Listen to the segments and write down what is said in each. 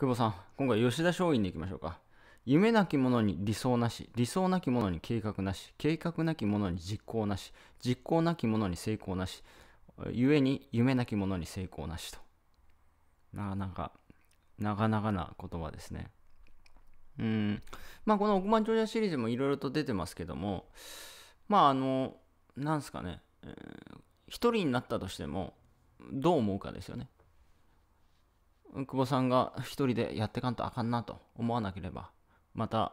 久保さん、今回吉田松陰でいきましょうか。夢なき者に理想なし、理想なき者に計画なし、計画なき者に実行なし、実行なき者に成功なし、故に夢なき者に成功なしと。なかなか、長々な言葉ですね。うん。まあ、この億万長者シリーズもいろいろと出てますけども、まあ、あの、なんすかね、えー、一人になったとしても、どう思うかですよね。久保さんが一人でやってかんとあかんなと思わなければまた、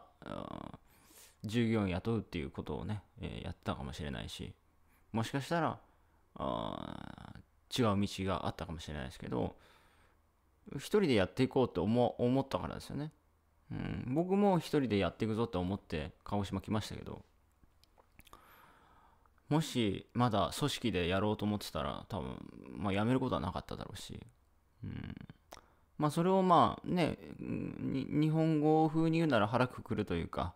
従業員雇うっていうことをね、えー、やってたかもしれないしもしかしたら違う道があったかもしれないですけど一人でやっていこうと思思ったからですよね、うん、僕も一人でやっていくぞと思って鹿児島来ましたけどもしまだ組織でやろうと思ってたら多分、まあ、辞めることはなかっただろうしまあ、それをまあね日本語風に言うなら腹くくるというか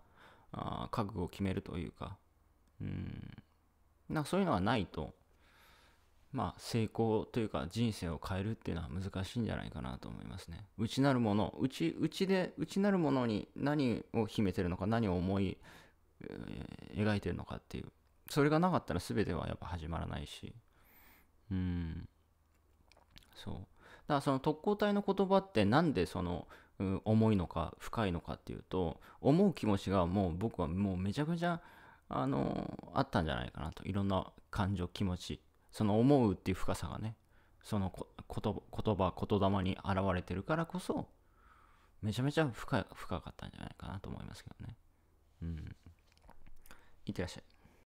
あ覚悟を決めるというかうんなんかそういうのがないと、まあ、成功というか人生を変えるっていうのは難しいんじゃないかなと思いますね内なるもの内内で内なるものに何を秘めてるのか何を思い、えー、描いてるのかっていうそれがなかったら全てはやっぱ始まらないしうんそうからその特攻隊の言葉ってなんでその重いのか深いのかっていうと思う気持ちがもう僕はもうめちゃくちゃあのあったんじゃないかなといろんな感情気持ちその思うっていう深さがねその言葉言霊に現れてるからこそめちゃめちゃ深深かったんじゃないかなと思いますけどねうんいってらっしゃい